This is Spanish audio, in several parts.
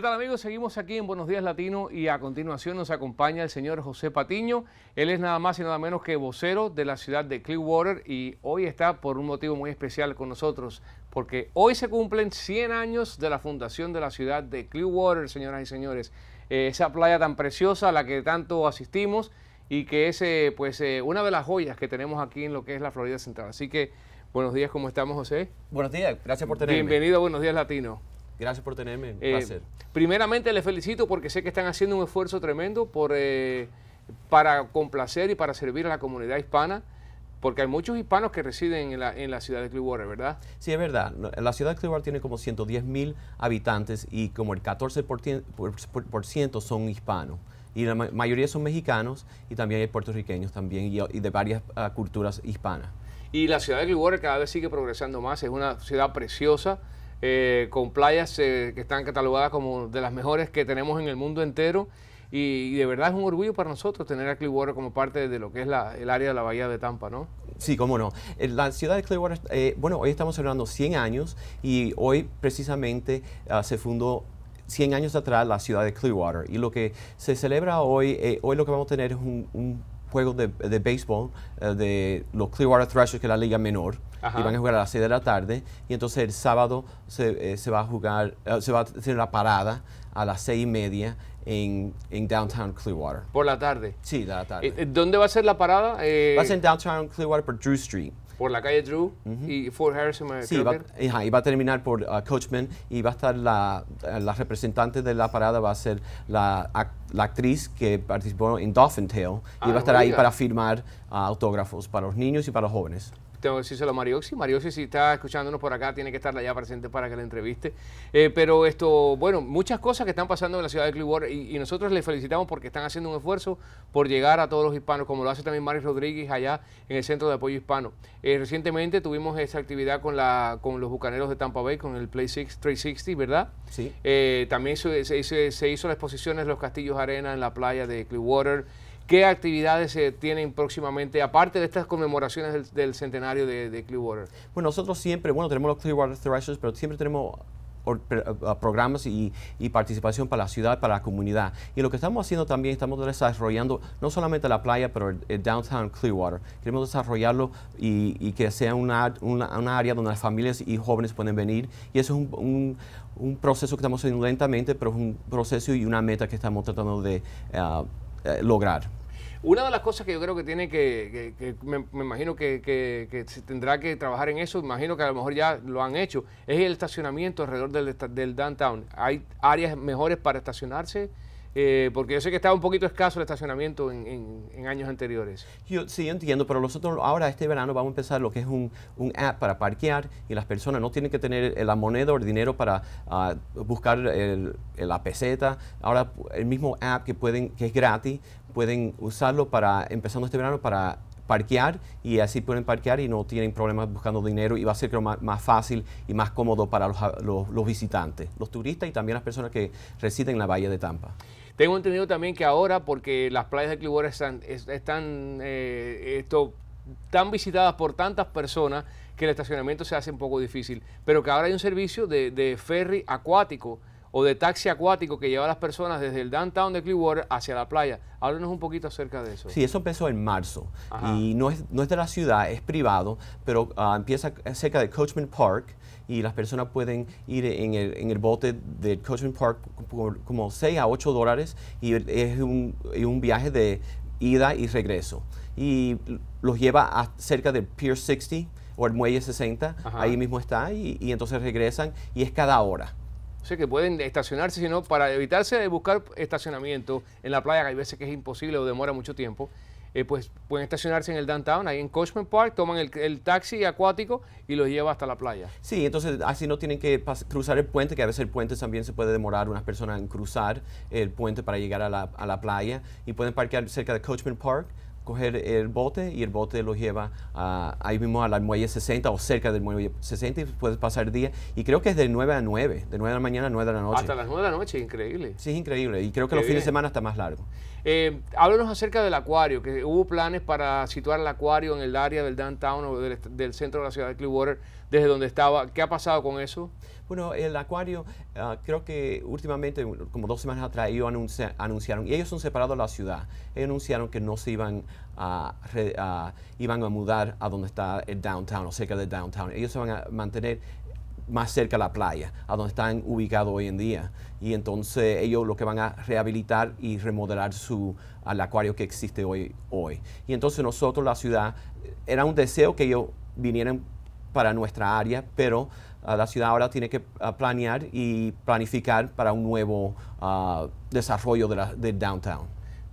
¿Qué tal amigos? Seguimos aquí en Buenos Días Latino y a continuación nos acompaña el señor José Patiño. Él es nada más y nada menos que vocero de la ciudad de Clearwater y hoy está por un motivo muy especial con nosotros, porque hoy se cumplen 100 años de la fundación de la ciudad de Clearwater, señoras y señores. Eh, esa playa tan preciosa a la que tanto asistimos y que es eh, pues eh, una de las joyas que tenemos aquí en lo que es la Florida Central. Así que buenos días, ¿cómo estamos José? Buenos días, gracias por tenerme. Bienvenido Buenos Días Latino. Gracias por tenerme, un eh, placer. Primeramente les felicito porque sé que están haciendo un esfuerzo tremendo por, eh, para complacer y para servir a la comunidad hispana. Porque hay muchos hispanos que residen en la, ciudad de Clearwater, ¿verdad? Sí, es verdad. La ciudad de Clearwater tiene como 110 mil habitantes y como el 14% por, ciento son hispanos y la mayoría son mexicanos y también hay puertorriqueños también y, de varias ah, culturas hispanas. Y la ciudad de Clearwater cada vez sigue progresando más, es una ciudad preciosa, eh, con playas eh, que están catalogadas como de las mejores que tenemos en el mundo entero. Y, de verdad es un orgullo para nosotros tener a Clearwater como parte de lo que es el área de la bahía de Tampa, ¿no? Sí, cómo no. La ciudad de Clearwater, eh, bueno, hoy estamos celebrando 100 años y hoy precisamente ah, se fundó 100 años atrás la ciudad de Clearwater. Y lo que se celebra hoy, hoy lo que vamos a tener es un juegos de, de béisbol eh, de los Clearwater Thrashers, que es la liga menor, y van a jugar a las 6 de la tarde. Y entonces el sábado se, eh, se va a jugar, eh, se va a hacer la parada a las 6 y media en, en, Downtown Clearwater. ¿Por la tarde? Sí, de la tarde. ¿Dónde va a ser la parada? Va a ser en Downtown Clearwater por Drew Street por la calle Drew y Fort Harrison. Sí, y va a terminar por uh, Coachman y va a estar la, la, representante de la parada, va a ser la, la actriz que participó en Dolphin Tale y ah, va a estar ahí para firmar autógrafos para los niños y para los jóvenes. Tengo que decírselo a Marioxi. Marioxi, si está escuchándonos por acá, tiene que estar allá presente para que la entreviste. Eh, pero esto, bueno, muchas cosas que están pasando en la ciudad de Clearwater y, nosotros les felicitamos porque están haciendo un esfuerzo por llegar a todos los hispanos, como lo hace también Maris Rodríguez allá en el Centro de Apoyo Hispano. Eh, recientemente tuvimos esa actividad con, la, con los bucaneros de Tampa Bay, con el Play Six 360, ¿verdad? Sí. Eh, también se, se, hizo la exposición en los Castillos Arena, en la playa de Clearwater. ¿Qué actividades se tienen próximamente, aparte de estas conmemoraciones del, centenario de, Clearwater? Bueno, nosotros siempre, bueno, tenemos los Clearwater Thrashers, pero siempre tenemos programas y, participación para la ciudad, para la comunidad. Y lo que estamos haciendo también, estamos desarrollando no solamente la playa, pero el, downtown Clearwater. Queremos desarrollarlo y, que sea una, área donde las familias y jóvenes pueden venir. Y eso es un, proceso que estamos haciendo lentamente, pero es un proceso y una meta que estamos tratando de ah, eh, lograr. Una de las cosas que yo creo que tiene que, me, imagino que, que, tendrá que trabajar en eso, imagino que a lo mejor ya lo han hecho, es el estacionamiento alrededor del, del downtown. ¿Hay áreas mejores para estacionarse? Eh, porque yo sé que estaba un poquito escaso el estacionamiento en, años anteriores. Yo, sí, entiendo, pero nosotros ahora este verano vamos a empezar lo que es un, app para parquear y las personas no tienen que tener eh, la moneda o el dinero para ah, buscar la peseta. Ahora el mismo app que pueden que es gratis, pueden usarlo para, empezando este verano, para parquear y así pueden parquear y no tienen problemas buscando dinero y va a ser más, fácil y más cómodo para los, visitantes, los turistas y también las personas que residen en la Bahía de Tampa. Tengo entendido también que ahora, porque las playas de Clearwater están, eh, esto, tan visitadas por tantas personas que el estacionamiento se hace un poco difícil, pero que ahora hay un servicio de ferry acuático o de taxi acuático que lleva a las personas desde el downtown de Clearwater hacia la playa. Háblanos un poquito acerca de eso. Sí, eso empezó en marzo y no es, no es de la ciudad, es privado, pero ah, empieza cerca de Coachman Park y las personas pueden ir en el, en bote de Coachman Park por como 6 a 8 dólares y es un, viaje de ida y regreso. Y los lleva cerca del Pier 60 o el Muelle 60, ahí mismo está, y, y entonces regresan y es cada hora. O sea, que pueden estacionarse, sino para evitarse de buscar estacionamiento en la playa, que hay veces que es imposible o demora mucho tiempo, eh, pues pueden estacionarse en el downtown, ahí en Coachman Park, toman el, taxi acuático y los lleva hasta la playa. Sí, entonces así no tienen que cruzar el puente, que a veces el puente también se puede demorar unas personas en cruzar el puente para llegar a la, a la playa y pueden parquear cerca de Coachman Park coger el bote y el bote lo lleva ahí mismo a la muelle 60 o cerca del muelle 60 y puedes pasar el día. Y creo que es de 9 a 9, de 9 de la mañana a 9 de la noche. Hasta las 9 de la noche, increíble. Sí, es increíble. Y creo que los fines de semana está más largo. Eh, háblanos acerca del acuario, que hubo planes para situar el acuario en el área del downtown o del, centro de la ciudad de Clearwater, desde donde estaba. ¿Qué ha pasado con eso? Bueno, el acuario, ah, creo que últimamente, como dos semanas atrás, ellos anunciaron, y ellos son separados de la ciudad, ellos anunciaron que no se iban a, iban a mudar a donde está el downtown o cerca del downtown. Ellos se van a mantener más cerca a la playa, a donde están ubicados hoy en día. Y entonces ellos lo que van a rehabilitar y remodelar su acuario que existe hoy, hoy. Y entonces nosotros, la ciudad, eh, era un deseo que ellos vinieran para nuestra área, pero ah, la ciudad ahora tiene que ah, planear y planificar para un nuevo ah, desarrollo de downtown.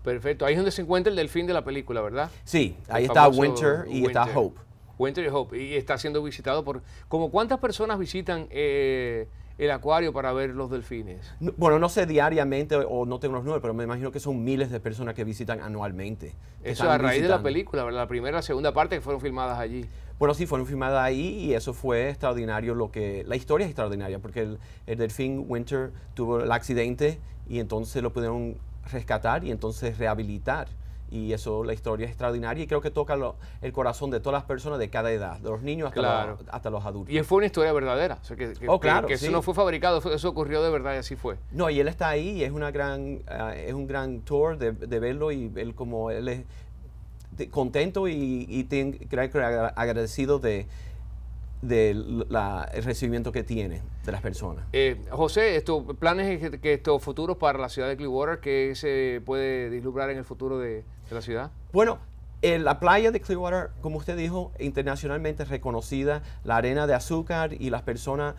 Perfecto, ahí es donde se encuentra el delfín de la película, ¿verdad? Sí, ahí está Winter y está Hope. Winter Hope y está siendo visitado por... ¿Como cuántas personas visitan eh, el acuario para ver los delfines? bueno, no sé diariamente o no tengo los números, pero me imagino que son miles de personas que visitan anualmente. eso a raíz de la película, la primera, segunda parte que fueron filmadas allí. Bueno, sí, fueron filmadas ahí y eso fue extraordinario lo que... La historia es extraordinaria porque el delfín Winter tuvo el accidente y entonces lo pudieron rescatar y entonces rehabilitar y eso la historia es extraordinaria y creo que toca el corazón de todas las personas de cada edad, de los niños hasta, los, hasta los adultos. Y fue una historia verdadera, oh, que, claro, que, eso no fue fabricado, eso ocurrió de verdad y así fue. No, y él está ahí y es, una gran, ah, es un gran tour de, verlo y él como él es contento y, y agradecido de del recibimiento que tiene de las personas. Eh, José, estos planes que, estos futuros para la ciudad de Clearwater, que se puede deslumbrar en el futuro de, la ciudad? Bueno, eh, la playa de Clearwater, como usted dijo, internacionalmente reconocida, la arena de azúcar y las personas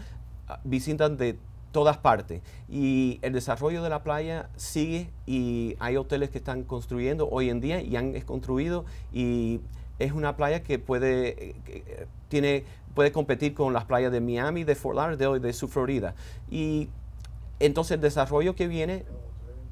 ah, visitan de todas partes. Y el desarrollo de la playa sigue y hay hoteles que están construyendo hoy en día y han construido y es una playa que puede, eh, eh, tiene, puede competir con las playas de Miami, de Fort Lauderdale y de su Florida. Y entonces el desarrollo que viene,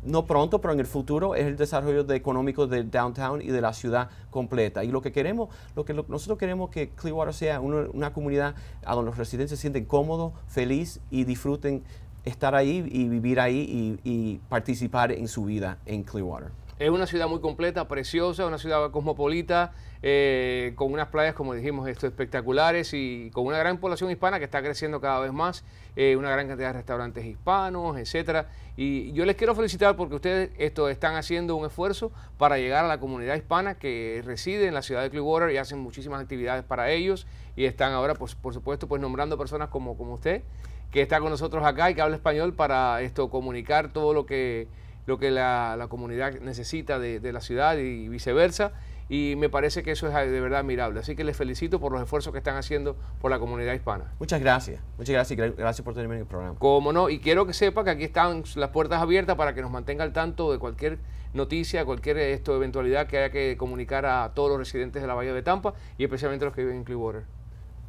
no pronto, pero en el futuro, es el desarrollo económico del downtown y de la ciudad completa. Y lo que queremos, lo que nosotros queremos que Clearwater sea una, comunidad a donde los residentes se sienten cómodos, feliz y disfruten estar ahí y vivir ahí y participar en su vida en Clearwater. Es una ciudad muy completa, preciosa, una ciudad cosmopolita, eh, con unas playas, como dijimos, esto, espectaculares y con una gran población hispana que está creciendo cada vez más, eh, una gran cantidad de restaurantes hispanos, etcétera. Y yo les quiero felicitar porque ustedes esto, están haciendo un esfuerzo para llegar a la comunidad hispana que reside en la ciudad de Clearwater y hacen muchísimas actividades para ellos y están ahora, pues, por supuesto, pues nombrando personas como, como usted que está con nosotros acá y que habla español para esto comunicar todo lo que lo que la, comunidad necesita de, la ciudad y viceversa. Y me parece que eso es eh, de verdad admirable. Así que les felicito por los esfuerzos que están haciendo por la comunidad hispana. Muchas gracias. Muchas gracias. Gracias por tenerme en el programa. Como no. Y quiero que sepa que aquí están las puertas abiertas para que nos mantenga al tanto de cualquier noticia, cualquier eh, esto, eventualidad que haya que comunicar a todos los residentes de la Bahía de Tampa y especialmente los que viven en Clearwater.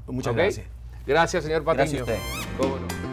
Muchas gracias. Gracias, señor Patiño. Gracias a usted. ¿Cómo no?